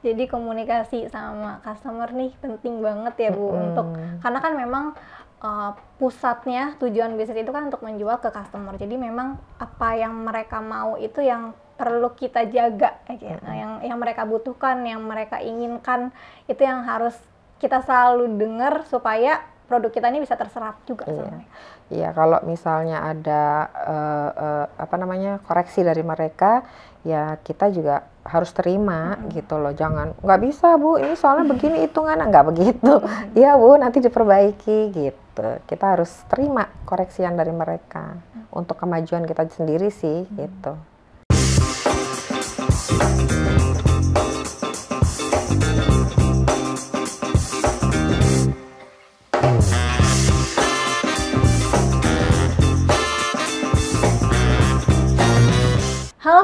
Jadi komunikasi sama customer nih penting banget ya Bu mm untuk karena kan memang uh, pusatnya tujuan bisnis itu kan untuk menjual ke customer. Jadi memang apa yang mereka mau itu yang perlu kita jaga aja. Gitu. Mm -hmm. Yang yang mereka butuhkan, yang mereka inginkan itu yang harus kita selalu dengar supaya produk kita ini bisa terserap juga iya. sebenarnya. Iya, kalau misalnya ada uh, uh, apa namanya koreksi dari mereka, ya kita juga harus terima hmm. gitu loh. Jangan nggak bisa bu, ini soalnya begini hitungan nggak begitu. Iya bu, nanti diperbaiki gitu. Kita harus terima koreksian dari mereka hmm. untuk kemajuan kita sendiri sih hmm. gitu.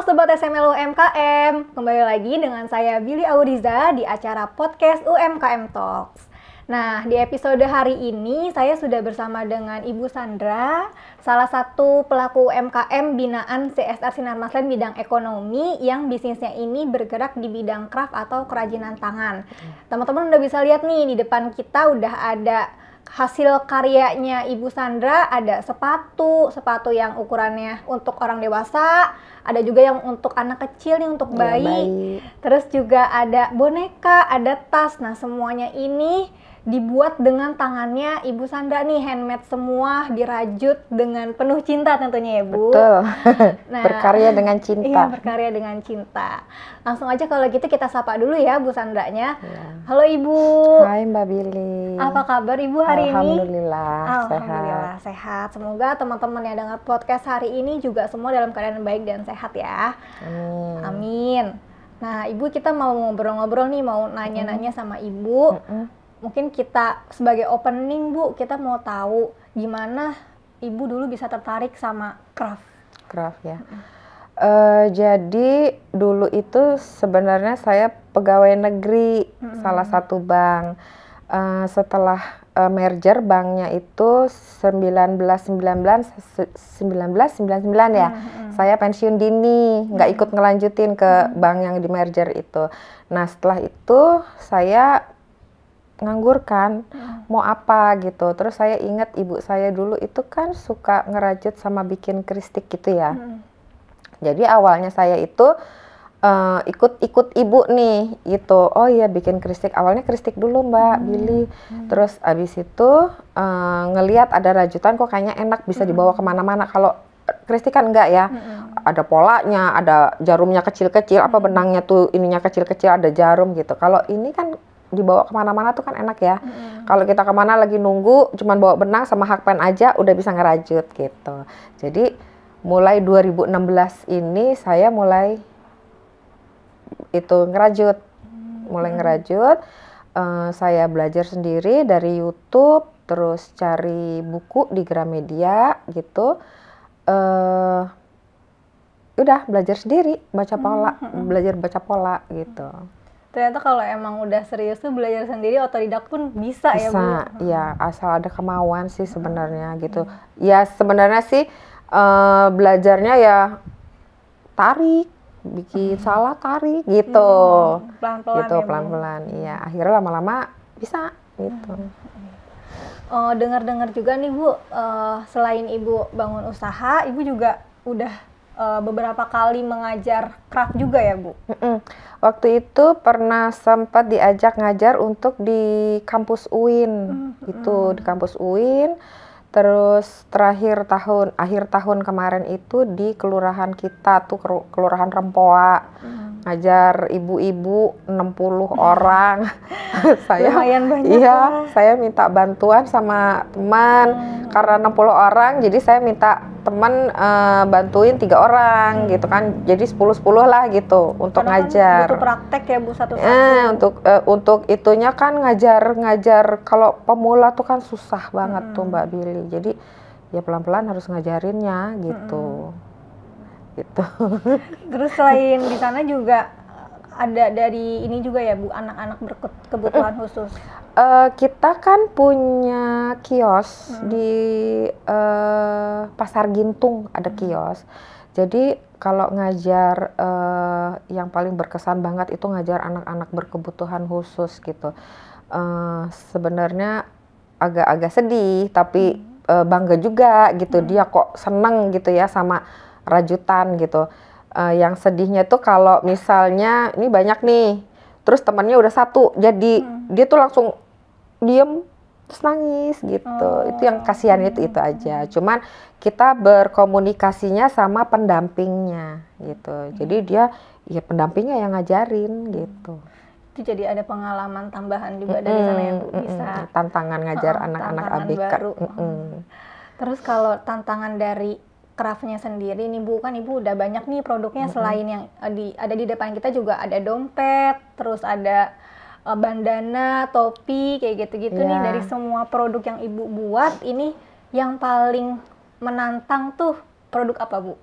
Sobat SML UMKM, kembali lagi dengan saya Billy Auriza di acara podcast UMKM Talks. Nah, di episode hari ini saya sudah bersama dengan Ibu Sandra, salah satu pelaku UMKM binaan CSR Sinar Maslen bidang ekonomi yang bisnisnya ini bergerak di bidang craft atau kerajinan tangan. Teman-teman udah bisa lihat nih di depan kita udah ada hasil karyanya Ibu Sandra ada sepatu, sepatu yang ukurannya untuk orang dewasa, ada juga yang untuk anak kecil nih untuk iya, bayi. Ya, bayi. Terus juga ada boneka, ada tas. Nah, semuanya ini dibuat dengan tangannya Ibu Sandra nih handmade semua dirajut dengan penuh cinta tentunya ya Bu. Betul. Nah, berkarya dengan cinta. Iya, berkarya dengan cinta. Langsung aja kalau gitu kita sapa dulu ya Bu Sandranya. Ya. Halo Ibu. Hai Mbak Billy. Apa kabar Ibu hari Alhamdulillah, ini? Alhamdulillah sehat. sehat. Semoga teman-teman yang dengar podcast hari ini juga semua dalam keadaan baik dan sehat ya. Amin. Amin. Nah, Ibu kita mau ngobrol-ngobrol nih, mau nanya-nanya sama Ibu mungkin kita sebagai opening Bu, kita mau tahu gimana Ibu dulu bisa tertarik sama craft. Craft ya. Mm -hmm. Uh, jadi dulu itu sebenarnya saya pegawai negeri mm -hmm. salah satu bank. Uh, setelah uh, merger banknya itu 1999 1999 ya. Mm -hmm. Saya pensiun dini, nggak mm -hmm. ikut ngelanjutin ke mm -hmm. bank yang di merger itu. Nah, setelah itu saya nganggur kan hmm. mau apa gitu terus saya ingat ibu saya dulu itu kan suka ngerajut sama bikin kristik gitu ya hmm. jadi awalnya saya itu ikut eh, ikut ikut ibu nih gitu oh iya bikin kristik awalnya kristik dulu mbak hmm. Billy hmm. terus abis itu uh, ngelihat ada rajutan kok kayaknya enak bisa hmm. dibawa kemana-mana kalau Kristi kan enggak ya, hmm ada polanya, ada jarumnya kecil-kecil, hmm apa benangnya tuh ininya kecil-kecil, ada jarum gitu. Kalau ini kan dibawa kemana-mana tuh kan enak ya. Mm. Kalau kita kemana lagi nunggu, cuman bawa benang sama hakpen aja udah bisa ngerajut gitu. Jadi mulai 2016 ini saya mulai itu ngerajut, mulai ngerajut. Uh, saya belajar sendiri dari YouTube, terus cari buku di Gramedia gitu. Uh, udah belajar sendiri baca pola, belajar baca pola gitu ternyata kalau emang udah serius tuh belajar sendiri otodidak pun bisa, bisa ya bu ya asal ada kemauan sih sebenarnya gitu ya sebenarnya sih uh, belajarnya ya tarik bikin hmm. salah tarik gitu hmm. pelan pelan gitu ya, ya? pelan pelan iya akhirnya lama lama bisa gitu hmm, hmm. Oh, dengar-dengar juga nih Bu, uh, selain Ibu bangun usaha, Ibu juga udah uh, beberapa kali mengajar craft juga ya Bu? Waktu itu pernah sempat diajak ngajar untuk di kampus UIN, mm-hmm. itu di kampus UIN. Terus terakhir tahun, akhir tahun kemarin itu di kelurahan kita tuh kelurahan Rempoa. Mm ngajar ibu-ibu 60 orang. saya lumayan banyak. Iya, lah. Ya. saya minta bantuan sama teman hmm. karena 60 orang jadi saya minta teman uh, bantuin tiga orang hmm. gitu kan. Jadi 10 10 lah gitu untuk karena kan ngajar. Kan praktek ya Bu satu-satu. Eh, untuk uh, untuk itunya kan ngajar-ngajar kalau pemula tuh kan susah banget hmm. tuh Mbak Billy. Jadi ya pelan-pelan harus ngajarinnya gitu. Hmm gitu terus selain di sana juga ada dari ini juga ya bu anak-anak berkebutuhan khusus uh, kita kan punya kios hmm. di uh, pasar Gintung ada kios jadi kalau ngajar uh, yang paling berkesan banget itu ngajar anak-anak berkebutuhan khusus gitu uh, sebenarnya agak-agak sedih tapi hmm. uh, bangga juga gitu hmm. dia kok seneng gitu ya sama rajutan gitu. Uh, yang sedihnya tuh kalau misalnya ini banyak nih, terus temannya udah satu, jadi hmm. dia tuh langsung diem terus nangis gitu. Oh. Itu yang kasihan hmm. itu itu aja. Hmm. Cuman kita berkomunikasinya sama pendampingnya gitu. Hmm. Jadi dia ya pendampingnya yang ngajarin gitu. Itu jadi ada pengalaman tambahan juga hmm. dari sana yang Bu bisa tantangan ngajar anak-anak ABK. Baru. Hmm. Terus kalau tantangan dari craftnya sendiri nih Bu kan Ibu udah banyak nih produknya mm -hmm. selain yang eh, di ada di depan kita juga ada dompet terus ada uh, bandana topi kayak gitu-gitu yeah. nih iya. dari semua produk yang Ibu buat ini yang paling menantang tuh produk apa Bu?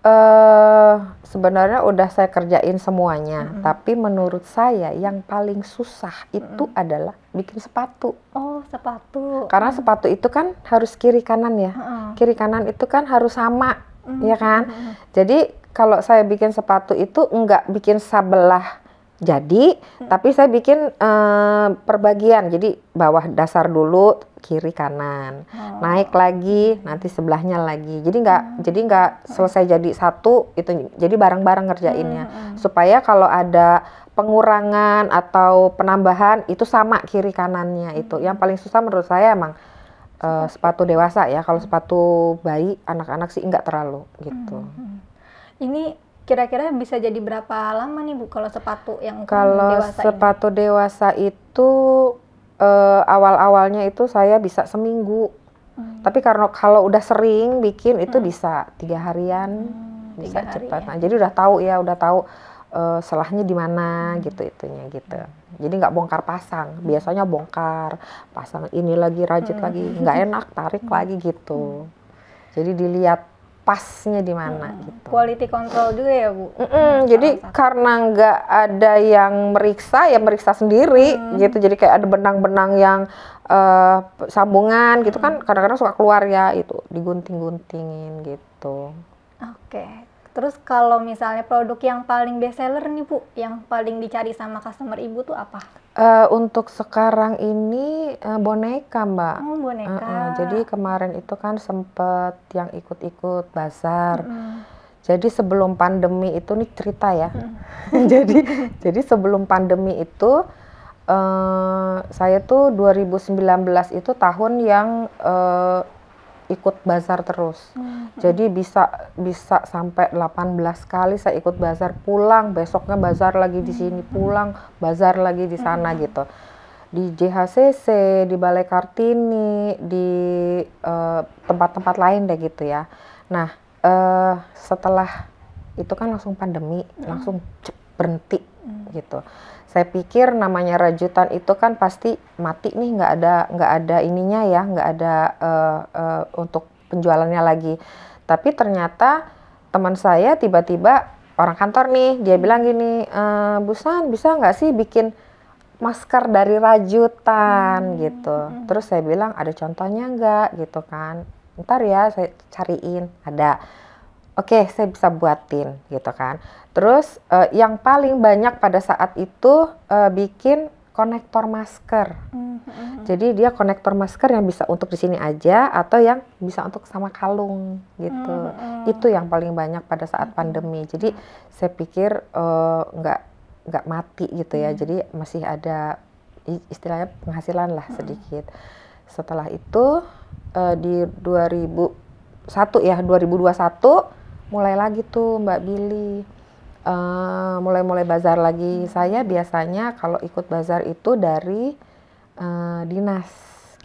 Uh, sebenarnya udah saya kerjain semuanya, mm -hmm. tapi menurut saya yang paling susah itu mm -hmm. adalah bikin sepatu. Oh, sepatu. Karena mm -hmm. sepatu itu kan harus kiri kanan ya. Mm -hmm. Kiri kanan itu kan harus sama, mm -hmm. ya kan? Mm -hmm. Jadi kalau saya bikin sepatu itu enggak bikin sebelah jadi hmm. tapi saya bikin uh, perbagian jadi bawah dasar dulu kiri kanan oh. naik lagi nanti sebelahnya lagi jadi nggak hmm. jadi nggak selesai jadi satu itu jadi bareng-bareng ngerjainnya hmm. hmm. supaya kalau ada pengurangan atau penambahan itu sama kiri kanannya hmm. itu yang hmm. paling susah menurut saya emang uh, sepatu dewasa ya kalau sepatu bayi anak-anak sih nggak terlalu gitu hmm. hmm. ini kira-kira bisa jadi berapa lama nih Bu kalau sepatu yang kalau sepatu ini? dewasa itu uh, awal-awalnya itu saya bisa seminggu. Hmm. Tapi karena kalau udah sering bikin itu hmm. bisa tiga harian hmm, bisa tiga cepat. Ya. Nah, jadi udah tahu ya, udah tahu uh, selahnya di mana hmm. gitu itunya gitu. Hmm. Jadi nggak bongkar pasang, hmm. biasanya bongkar pasang ini lagi rajut hmm. lagi nggak enak tarik hmm. lagi gitu. Hmm. Jadi dilihat pasnya di mana hmm. gitu. Quality control juga ya bu. Mm -mm, jadi salah karena nggak ada yang meriksa ya meriksa sendiri hmm. gitu. Jadi kayak ada benang-benang yang uh, sambungan gitu kan hmm. kadang-kadang suka keluar ya itu digunting-guntingin gitu. Oke. Okay. Terus kalau misalnya produk yang paling best seller nih bu, yang paling dicari sama customer ibu tuh apa? Uh, untuk sekarang ini uh, boneka mbak. Hmm, boneka. Uh, uh, jadi kemarin itu kan sempet yang ikut-ikut basar. Hmm. Jadi sebelum pandemi itu nih cerita ya. Hmm. jadi jadi sebelum pandemi itu uh, saya tuh 2019 itu tahun yang uh, ikut bazar terus. Hmm, hmm. Jadi bisa bisa sampai 18 kali saya ikut bazar, pulang besoknya bazar lagi di hmm, sini, hmm. pulang bazar lagi di sana hmm. gitu. Di JHCC, di Balai Kartini, di eh, tempat-tempat uh, lain deh gitu ya. Nah, uh, setelah itu kan langsung pandemi, hmm. langsung berhenti hmm. gitu saya pikir namanya rajutan itu kan pasti mati nih nggak ada nggak ada ininya ya nggak ada uh, uh, untuk penjualannya lagi tapi ternyata teman saya tiba-tiba orang kantor nih dia bilang gini e, Busan bisa nggak sih bikin masker dari rajutan hmm. gitu hmm. terus saya bilang ada contohnya nggak gitu kan ntar ya saya cariin ada oke saya bisa buatin gitu kan Terus uh, yang paling banyak pada saat itu uh, bikin konektor masker. Mm-hmm. Jadi dia konektor masker yang bisa untuk di sini aja atau yang bisa untuk sama kalung gitu. Mm-hmm. Itu yang paling banyak pada saat mm-hmm. pandemi. Jadi saya pikir eh, nggak uh, nggak mati gitu ya. Mm-hmm. Jadi masih ada istilahnya penghasilan lah mm-hmm. sedikit. Mm-hmm. Setelah itu uh, di 2001 ya 2021 mulai lagi tuh Mbak Billy Eh, mulai-mulai uh, bazar lagi hmm. saya biasanya kalau ikut bazar itu dari uh, dinas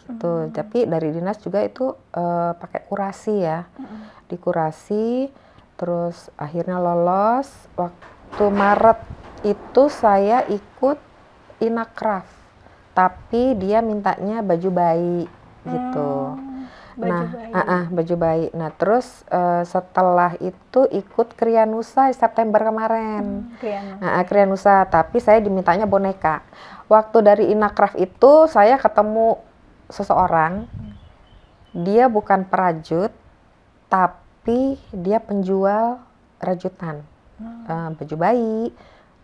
gitu hmm. tapi dari dinas juga itu uh, pakai kurasi ya hmm. dikurasi terus akhirnya lolos waktu Maret itu saya ikut inakraf tapi dia mintanya baju bayi gitu hmm baju nah, bayi. Uh -uh, baju bayi. Nah, terus uh, setelah itu ikut Krianusa September kemarin. Hmm, Krianusa. Uh, Krianusa, tapi saya dimintanya boneka. Waktu dari Inakraf itu saya ketemu seseorang. Hmm. Dia bukan perajut, tapi dia penjual rajutan. Hmm. Uh, baju bayi,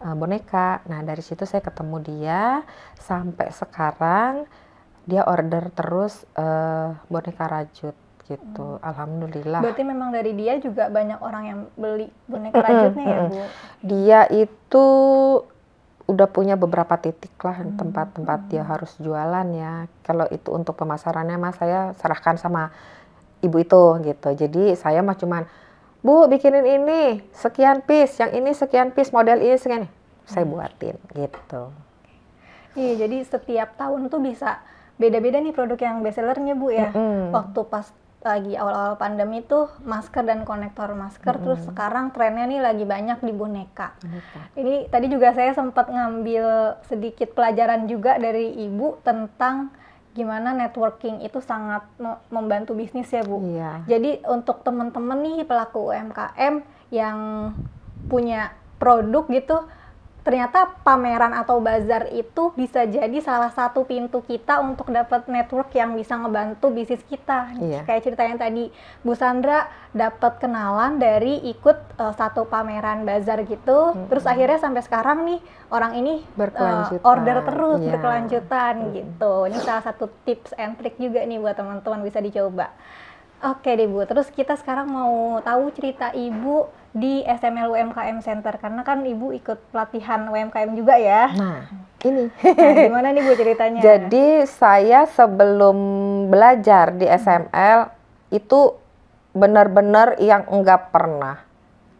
eh, boneka. Nah, dari situ saya ketemu dia sampai sekarang dia order terus uh, boneka rajut gitu. Hmm. Alhamdulillah. Berarti memang dari dia juga banyak orang yang beli boneka rajutnya mm ya, Bu. Dia itu udah punya beberapa titik lah hmm. tempat-tempat hmm. hmm. dia harus jualan ya. Kalau itu untuk pemasarannya Mas saya serahkan sama ibu itu gitu. Jadi saya mah cuman Bu bikinin ini sekian piece, yang ini sekian piece, model ini sekian. Saya hmm. buatin gitu. Iya, jadi setiap tahun tuh bisa beda-beda nih produk yang best sellernya bu ya. Mm-hmm. Waktu pas lagi awal-awal pandemi tuh masker dan konektor masker mm-hmm. terus sekarang trennya nih lagi banyak di boneka. Mm-hmm. Ini tadi juga saya sempat ngambil sedikit pelajaran juga dari ibu tentang gimana networking itu sangat membantu bisnis ya Bu. Iya. Jadi untuk teman-teman nih pelaku UMKM yang punya produk gitu ternyata pameran atau bazar itu bisa jadi salah satu pintu kita untuk dapat network yang bisa ngebantu bisnis kita. Iya. Kayak cerita yang tadi Bu Sandra dapat kenalan dari ikut uh, satu pameran bazar gitu, mm-hmm. terus akhirnya sampai sekarang nih orang ini eh, berkelanjutan. Uh, order terus yeah. berkelanjutan mm-hmm. gitu. Ini salah satu tips and trick juga nih buat teman-teman bisa dicoba. Oke deh Bu, terus kita sekarang mau tahu cerita Ibu di SML UMKM Center karena kan ibu ikut pelatihan UMKM juga ya. Nah, hmm. ini nah, gimana nih bu ceritanya? Jadi saya sebelum belajar di hmm. SML itu benar-benar yang enggak pernah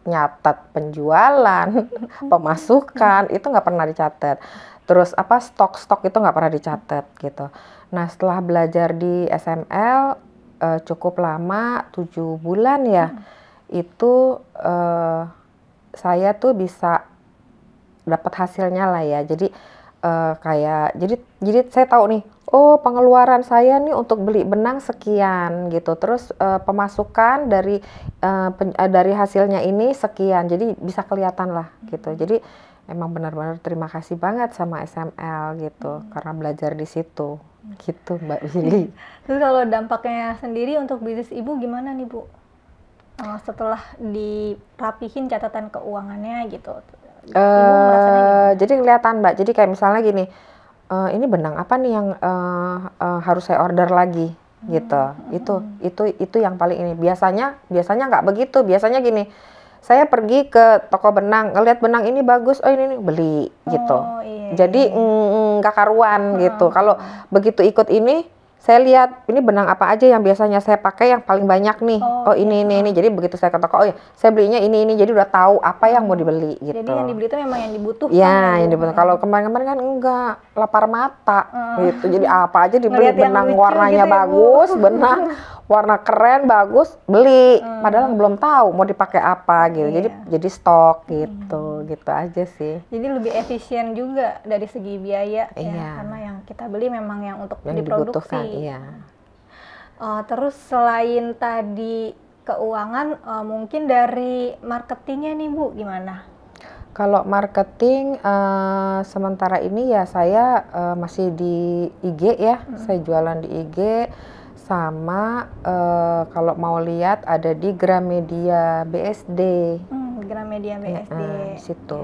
nyatet penjualan, hmm. pemasukan itu enggak pernah dicatat. Terus apa stok-stok itu enggak pernah dicatat gitu. Nah setelah belajar di SML eh, cukup lama tujuh bulan ya. Hmm itu uh, saya tuh bisa dapat hasilnya lah ya. Jadi uh, kayak jadi jadi saya tahu nih, oh pengeluaran saya nih untuk beli benang sekian gitu. Terus uh, pemasukan dari uh, pen, uh, dari hasilnya ini sekian. Jadi bisa kelihatan lah gitu. Jadi emang benar-benar terima kasih banget sama SML gitu hmm. karena belajar di situ. Hmm. Gitu Mbak Willy. Terus kalau dampaknya sendiri untuk bisnis Ibu gimana nih Bu? uh, setelah dirapihin catatan keuangannya gitu? uh, jadi kelihatan mbak. Jadi kayak misalnya gini, uh, ini benang apa nih yang uh, uh, harus saya order lagi hmm. gitu? Hmm. hmm itu hmm. itu itu yang paling ini. Biasanya biasanya nggak begitu. Biasanya gini, saya pergi ke toko benang, ngelihat benang ini bagus, oh ini nih beli gitu. oh, gitu. Iya, Jadi iya, iya. Mm, mm, nggak mm, karuan gitu. hmm. gitu. Kalau begitu ikut ini saya lihat ini benang apa aja yang biasanya saya pakai yang paling banyak nih. Oh, oh ini iya. ini ini. Iya. Jadi begitu saya ke toko, oh ya, saya belinya ini ini. Jadi udah tahu apa yang mau oh. dibeli gitu. Jadi yang dibeli itu memang yang dibutuhkan. Iya, kan? yang ya. dibutuhkan. Kalau kemarin-kemarin kan enggak lapar mata hmm. gitu. Jadi apa aja dibeli Ngeliat benang lucu, warnanya gitu ya, bagus, ibu. benang warna keren bagus, beli. Hmm. Padahal belum tahu mau dipakai apa gitu. Yeah. Jadi iya. jadi stok gitu. Hmm. Gitu aja sih. Jadi lebih efisien juga dari segi biaya ya, iya. ya karena kita beli memang yang untuk yang diproduksi. Iya. Uh, terus selain tadi keuangan, uh, mungkin dari marketingnya nih Bu, gimana? Kalau marketing uh, sementara ini ya saya uh, masih di IG ya, hmm. saya jualan di IG sama uh, kalau mau lihat ada di Gramedia BSD. Hmm, Gramedia BSD. Ya, uh, situ.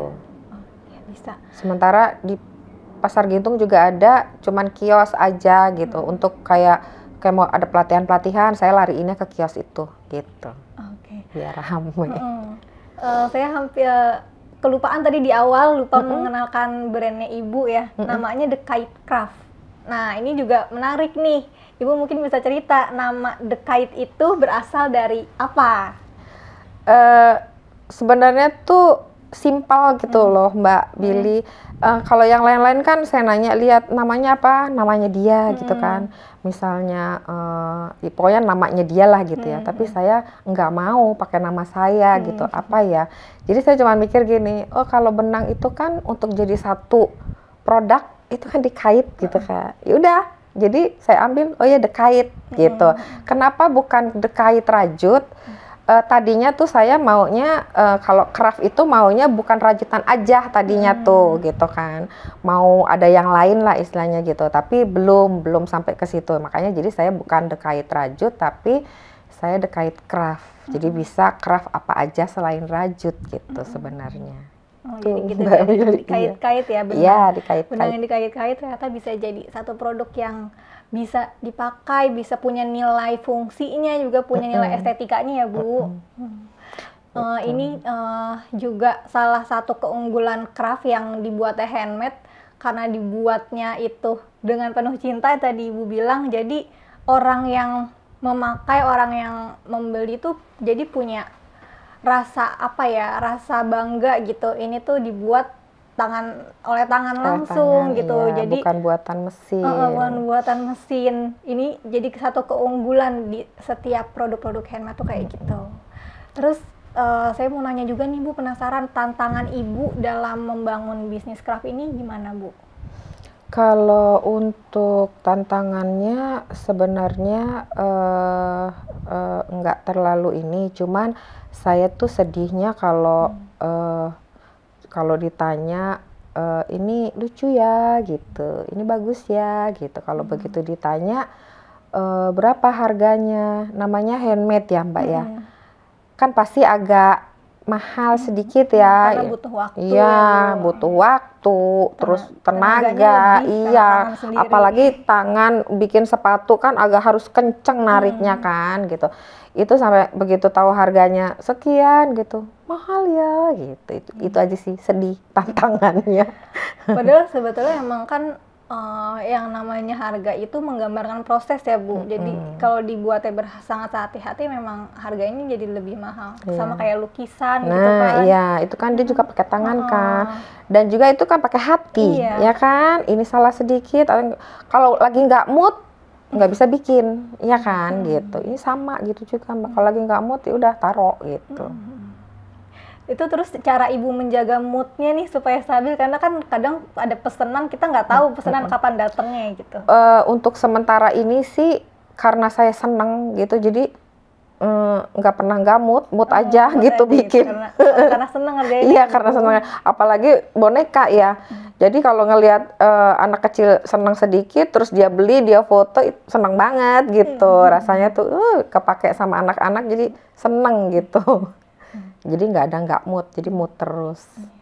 bisa. Sementara di pasar gintung juga ada cuman kios aja gitu hmm. untuk kayak kayak mau ada pelatihan pelatihan saya lariinnya ke kios itu gitu okay. biar ramai hmm. uh, eh, saya hampir kelupaan tadi di awal lupa -hmm. mengenalkan brandnya ibu ya -hmm. namanya The Kite Craft nah ini juga menarik nih ibu mungkin bisa cerita nama The Kite itu berasal dari apa uh, sebenarnya tuh simpel gitu hmm. loh Mbak hmm. Billy. Uh, kalau yang lain-lain kan saya nanya lihat namanya apa, namanya dia gitu hmm. gitu kan. Misalnya uh, pokoknya namanya dia lah gitu ya. Hmm. Tapi saya nggak mau pakai nama saya hmm. gitu. Apa ya? Jadi saya cuma mikir gini, oh kalau benang itu kan untuk jadi satu produk itu kan dikait gitu kan. Ya udah, jadi saya ambil oh ya dekait hmm. gitu. Kenapa bukan dekait rajut? Hmm uh, tadinya tuh saya maunya uh, kalau craft itu maunya bukan rajutan aja tadinya hmm. tuh gitu kan mau ada yang lain lah istilahnya gitu tapi belum belum sampai ke situ makanya jadi saya bukan dekait rajut tapi saya dekait craft hmm. jadi bisa craft apa aja selain rajut gitu hmm. sebenarnya Oh, jadi gitu ya, dikait-kait ya iya. benang, ya, dikait Benang yang dikait-kait ternyata bisa jadi satu produk yang bisa dipakai, bisa punya nilai fungsinya juga punya nilai mm-hmm. estetikanya ya Bu. Uh, ini uh, juga salah satu keunggulan craft yang dibuatnya handmade karena dibuatnya itu dengan penuh cinta tadi Ibu bilang jadi orang yang memakai orang yang membeli itu jadi punya rasa apa ya rasa bangga gitu ini tuh dibuat tangan oleh tangan oleh langsung tangan, gitu. Iya, jadi bukan buatan mesin. Uh, bukan buatan mesin. Ini jadi satu keunggulan di setiap produk-produk handmade tuh kayak gitu. Terus uh, saya mau nanya juga nih Bu, penasaran tantangan Ibu dalam membangun bisnis craft ini gimana Bu? Kalau untuk tantangannya sebenarnya uh, uh, nggak terlalu ini, cuman saya tuh sedihnya kalau hmm. uh, kalau ditanya e, ini lucu ya gitu, ini bagus ya gitu. Kalau hmm. begitu ditanya e, berapa harganya, namanya handmade ya Mbak ya. hmm. ya, kan pasti agak mahal hmm. sedikit ya. Karena butuh waktu. Iya, butuh waktu, terus tenaga, iya. Tangan apalagi tangan bikin sepatu kan agak harus kenceng hmm. nariknya hmm. kan gitu. Itu sampai begitu tahu harganya sekian gitu. Mahal ya gitu. Itu, hmm. itu aja sih sedih tantangannya. Padahal sebetulnya emang kan uh, yang namanya harga itu menggambarkan proses ya bu. Mm -hmm. Jadi kalau dibuatnya sangat hati-hati memang harganya jadi lebih mahal. Yeah. Sama kayak lukisan gitu, nah, gitu kan. iya itu kan dia juga pakai tangan uh. kan. Dan juga itu kan pakai hati iya. ya kan. Ini salah sedikit. Kalau lagi nggak mood nggak bisa bikin ya kan hmm. gitu. Ini sama gitu juga. Kalau lagi nggak mood ya udah taruh gitu. Hmm itu terus cara ibu menjaga moodnya nih supaya stabil karena kan kadang ada pesanan kita nggak tahu pesanan hmm. kapan datangnya gitu. Uh, untuk sementara ini sih karena saya seneng gitu jadi eh, nggak mm, pernah nggak mood mood oh, aja gitu aja, bikin karena, eh, karena seneng ngerjain iya karena seneng apalagi boneka ya hmm. jadi kalau ngelihat uh, anak kecil senang sedikit terus dia beli dia foto senang banget gitu hmm. rasanya tuh uh, kepake sama anak-anak jadi seneng gitu jadi nggak ada nggak mood jadi mood terus iya.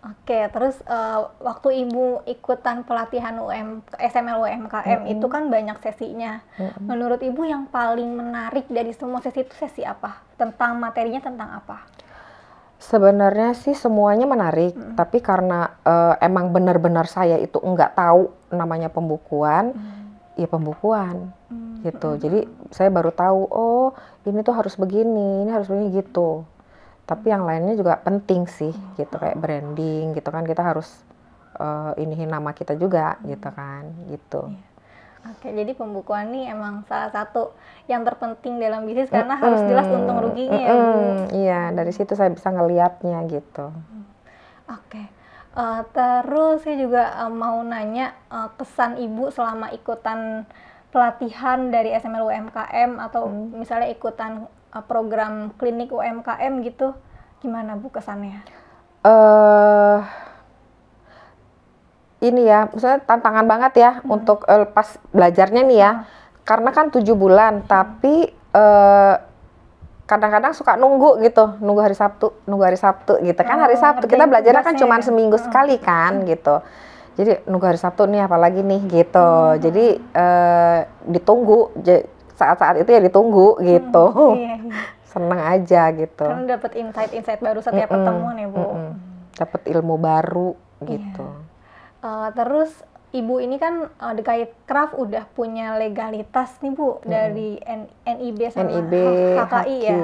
Oke, okay, terus uh, waktu ibu ikutan pelatihan UM SML UMKM -hmm. itu kan banyak sesinya. -hmm. Menurut ibu yang paling menarik dari semua sesi itu sesi apa? Tentang materinya tentang apa? Sebenarnya sih semuanya menarik, -hmm. tapi karena uh, emang benar-benar saya itu nggak tahu namanya pembukuan, -hmm. ya pembukuan -hmm. gitu. Jadi saya baru tahu, oh ini tuh harus begini, ini harus begini gitu tapi yang lainnya juga penting sih gitu kayak branding gitu kan kita harus uh, eh, inihin nama kita juga gitu kan gitu iya. Oke, jadi pembukuan ini emang salah satu yang terpenting dalam bisnis karena mm -hmm. harus jelas untung ruginya mm -hmm. ya. Iya, dari situ saya bisa ngelihatnya gitu. Mm. Oke. Uh, terus saya juga uh, mau nanya uh, kesan Ibu selama ikutan pelatihan dari SML UMKM atau mm. misalnya ikutan Eh, program klinik UMKM gitu gimana bu kesannya? Uh, ini ya, misalnya tantangan banget ya hmm. untuk uh, pas belajarnya nih ya, hmm. karena kan tujuh bulan, hmm. tapi uh, kadang-kadang suka nunggu gitu, nunggu hari Sabtu, nunggu hari Sabtu gitu kan hari oh, Sabtu kita belajarnya kan cuma ya. seminggu oh. sekali kan hmm. gitu. Jadi nunggu hari Sabtu nih apalagi nih gitu. Hmm. Jadi uh, ditunggu saat-saat itu ya ditunggu hmm, gitu hmm, iya, iya. seneng aja gitu karena dapat insight-insight baru setiap mm -mm, pertemuan ya bu mm -mm. dapat ilmu baru iya. gitu Yeah. uh, terus ibu ini kan uh, eh, DKI Craft udah punya legalitas nih bu hmm. dari N, NIB sama NIB, HKI Haki, ya.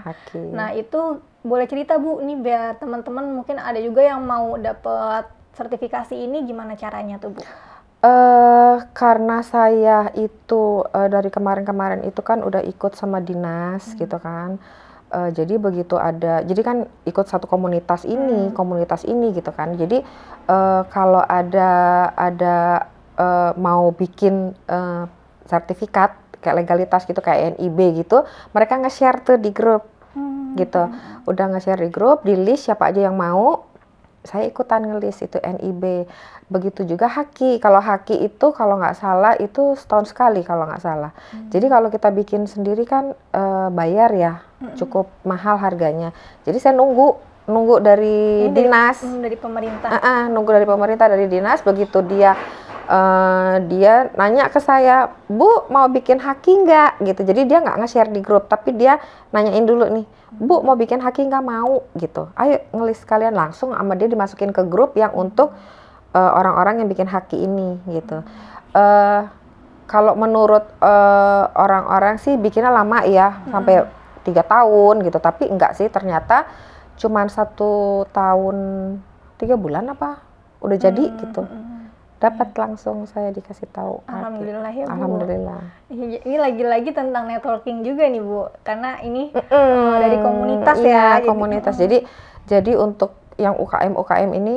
Haki. Nah, nah itu boleh cerita bu nih biar teman-teman mungkin ada juga yang mau dapat sertifikasi ini gimana caranya tuh bu? Uh, karena saya itu, uh, dari kemarin-kemarin itu kan udah ikut sama dinas hmm. gitu kan, Uh, jadi begitu ada jadi kan ikut satu komunitas ini hmm. komunitas ini gitu kan. Jadi, uh, kalau ada ada, uh, mau bikin, uh, sertifikat kayak legalitas gitu kayak NIB gitu, mereka nge-share tuh di grup, hmm. gitu. Udah nge-share di grup, di-list siapa aja yang mau saya ikutan ngelis itu NIB. Begitu juga haki. Kalau haki itu kalau nggak salah itu setahun sekali kalau nggak salah. Hmm. Jadi kalau kita bikin sendiri kan e, bayar ya, hmm. cukup mahal harganya. Jadi saya nunggu nunggu dari dari dinas nunggu dari pemerintah. Uh -uh, nunggu dari pemerintah dari dinas begitu dia Eh, dia nanya ke saya bu mau bikin haki nggak gitu jadi dia nggak nge-share di grup tapi dia nanyain dulu nih bu mau bikin haki nggak mau gitu ayo ngelis kalian langsung sama dia dimasukin ke grup yang untuk eh, orang-orang uh, yang bikin haki ini gitu uh, kalau menurut orang-orang uh, sih bikinnya lama ya hmm. sampai tiga tahun gitu tapi enggak sih ternyata cuma satu tahun tiga bulan apa udah jadi hmm. gitu hmm, hmm dapat langsung saya dikasih tahu. Alhamdulillah ya Bu. Alhamdulillah. Iya, ini lagi-lagi tentang networking juga nih Bu, karena ini mm -mm. dari komunitas ya, iya, ya. komunitas. Jadi, mm. jadi jadi untuk yang UKM UKM ini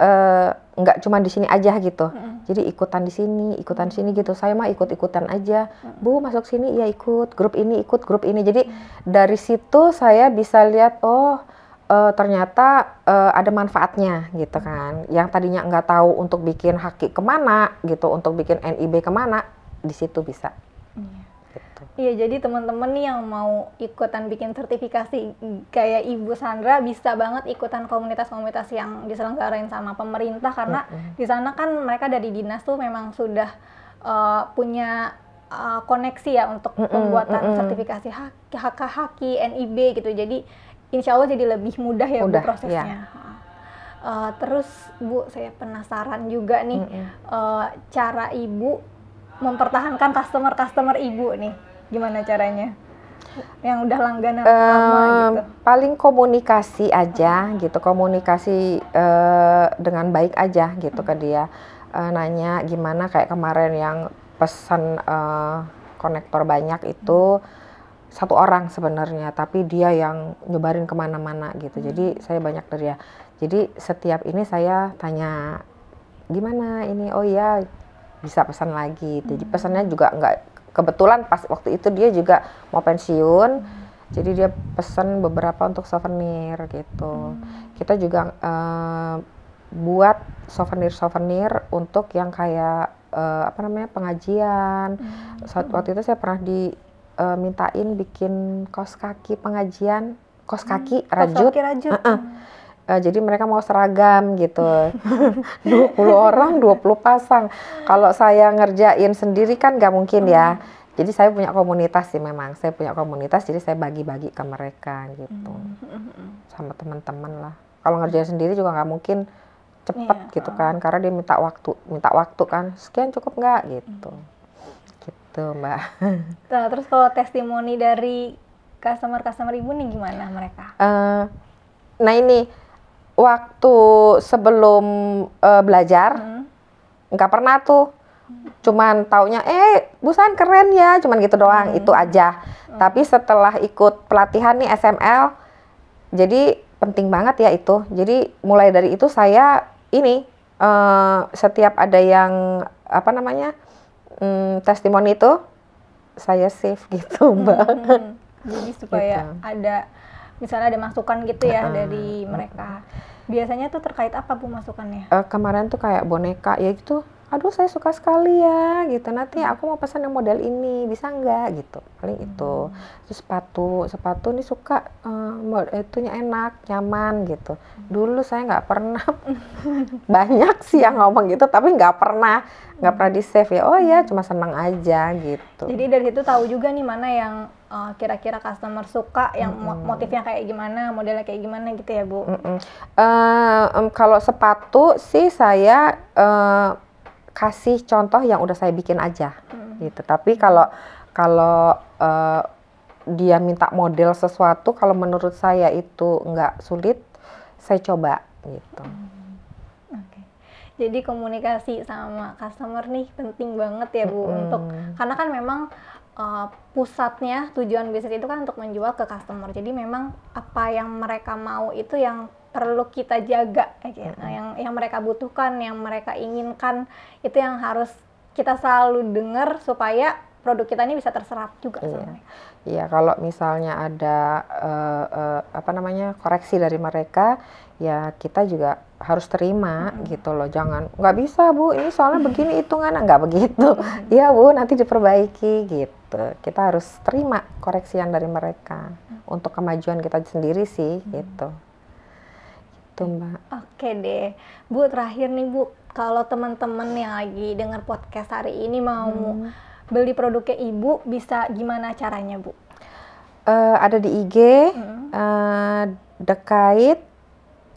eh, nggak uh, cuma di sini aja gitu. Mm. Jadi ikutan di sini, ikutan di sini gitu. Saya mah ikut-ikutan aja. Mm. Bu masuk sini, ya ikut. Grup ini ikut, grup ini. Jadi mm. dari situ saya bisa lihat oh uh, ternyata uh, ada manfaatnya gitu kan. Yang tadinya nggak tahu untuk bikin haki kemana gitu, untuk bikin NIB kemana, di situ bisa. Iya. Gitu. jadi teman-teman nih yang mau ikutan bikin sertifikasi kayak Ibu Sandra bisa banget ikutan komunitas-komunitas yang diselenggarain sama pemerintah karena mm -hmm. di sana kan mereka dari dinas tuh memang sudah uh, punya uh, koneksi ya untuk mm -hmm. pembuatan mm -hmm. sertifikasi hak, hak NIB gitu. Jadi insya Allah jadi lebih mudah ya mudah, Bu prosesnya. Ya. Uh, terus Bu saya penasaran juga nih mm -hmm. uh, cara Ibu mempertahankan customer-customer Ibu nih gimana caranya? yang udah langganan um, lama gitu? Paling komunikasi aja gitu, komunikasi uh, dengan baik aja gitu -huh. ke dia. Uh, nanya gimana kayak kemarin yang pesan uh, konektor banyak itu. -huh satu orang sebenarnya tapi dia yang nyebarin kemana-mana gitu hmm. jadi saya banyak dari ya jadi setiap ini saya tanya gimana ini oh iya bisa pesan lagi jadi hmm. pesannya juga nggak kebetulan pas waktu itu dia juga mau pensiun hmm. jadi dia pesan beberapa untuk souvenir gitu hmm. kita juga uh, buat souvenir-souvenir untuk yang kayak uh, apa namanya pengajian hmm. saat waktu itu saya pernah di uh, mintain bikin kos kaki pengajian, kos hmm, kaki hmm, rajut. Kos kaki rajut. Uh -uh. Uh, jadi mereka mau seragam gitu. 20 orang, 20 pasang. Kalau saya ngerjain sendiri kan nggak mungkin ya. Hmm. Jadi saya punya komunitas sih memang. Saya punya komunitas jadi saya bagi-bagi ke mereka gitu. Hmm, Sama teman-teman lah. Kalau ngerjain sendiri juga nggak mungkin cepet iya, gitu kan karena dia minta waktu, minta waktu kan. Sekian cukup nggak gitu. Hmm. Gitu Mbak. Nah, terus kalau testimoni dari customer-customer Ibu nih gimana mereka? Uh, nah ini waktu sebelum uh, belajar hmm. nggak pernah tuh cuman taunya eh busan keren ya cuman gitu doang hmm. itu aja hmm. tapi setelah ikut pelatihan nih SML jadi penting banget ya itu jadi mulai dari itu saya ini uh, setiap ada yang apa namanya mm, testimoni itu saya save gitu hmm, mbak. Hmm, hmm. jadi supaya gitu. ada misalnya ada masukan gitu ya uh, dari mereka. Biasanya tuh terkait apa bu masukannya? Uh, kemarin tuh kayak boneka ya gitu aduh saya suka sekali ya gitu nanti hmm. aku mau pesan yang model ini bisa nggak gitu paling hmm. itu terus sepatu sepatu ini suka uh, itunya enak nyaman gitu hmm. dulu saya nggak pernah banyak sih yang ngomong gitu tapi nggak pernah nggak pernah hmm. di save ya oh ya cuma senang aja gitu jadi dari itu tahu juga nih mana yang kira eh, kira-kira customer suka yang mm-hmm. motifnya kayak gimana modelnya kayak gimana gitu ya bu mm-hmm. uh, um, kalau sepatu sih saya uh, kasih contoh yang udah saya bikin aja hmm. gitu tapi kalau kalau uh, dia minta model sesuatu kalau menurut saya itu nggak sulit saya coba gitu hmm. jadi komunikasi sama customer nih penting banget ya bu hmm. untuk karena kan memang uh, pusatnya tujuan bisnis itu kan untuk menjual ke customer jadi memang apa yang mereka mau itu yang perlu kita jaga gitu. hmm yang yang mereka butuhkan yang mereka inginkan itu yang harus kita selalu dengar supaya produk kita ini bisa terserap juga iya. sebenarnya. Iya, kalau misalnya ada uh, uh, apa namanya koreksi dari mereka, ya kita juga harus terima hmm gitu loh. Jangan nggak bisa bu, ini soalnya begini hitungan nggak begitu. Iya bu, nanti diperbaiki gitu. Kita harus terima koreksian dari mereka hmm untuk kemajuan kita sendiri sih hmm gitu gitu mbak oke deh bu terakhir nih bu kalau teman-teman yang lagi dengar podcast hari ini mau hmm. beli produknya ibu bisa gimana caranya bu uh, ada di IG hmm. uh, dekait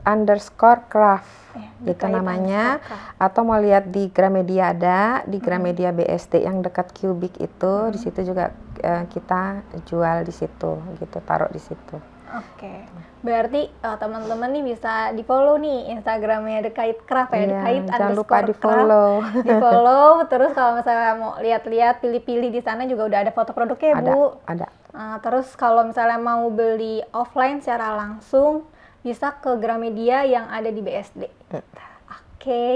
underscore craft ya, gitu namanya atau mau lihat di Gramedia ada di hmm. Gramedia hmm. BSD yang dekat Cubic itu hmm. di situ juga uh, kita jual di situ gitu taruh di situ Oke, okay. berarti uh, teman-teman nih bisa di follow nih Instagramnya Dekait Craft ya, yeah, Dekait jangan lupa di follow. di follow, terus kalau misalnya mau lihat-lihat, pilih-pilih di sana juga udah ada foto produknya ada, Bu? Ada. Uh, terus kalau misalnya mau beli offline secara langsung, bisa ke Gramedia yang ada di BSD. Mm. Eh, okay.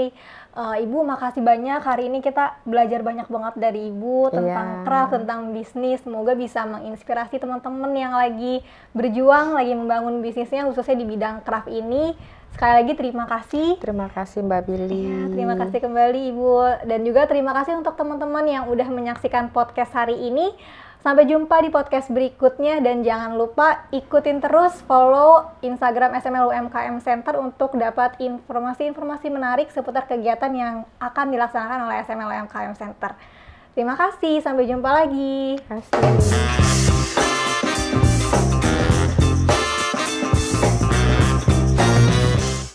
uh, eh, Ibu makasih banyak hari ini kita belajar banyak banget dari Ibu tentang yeah. craft, tentang bisnis. Semoga bisa menginspirasi teman-teman yang lagi berjuang, lagi membangun bisnisnya khususnya di bidang craft ini. Sekali lagi terima kasih. Terima kasih Mbak Billy. Ya, terima kasih kembali Ibu dan juga terima kasih untuk teman-teman yang udah menyaksikan podcast hari ini. Sampai jumpa di podcast berikutnya dan jangan lupa ikutin terus follow Instagram SML UMKM Center untuk dapat informasi-informasi menarik seputar kegiatan yang akan dilaksanakan oleh SML UMKM Center. Terima kasih, sampai jumpa lagi. Terima kasih.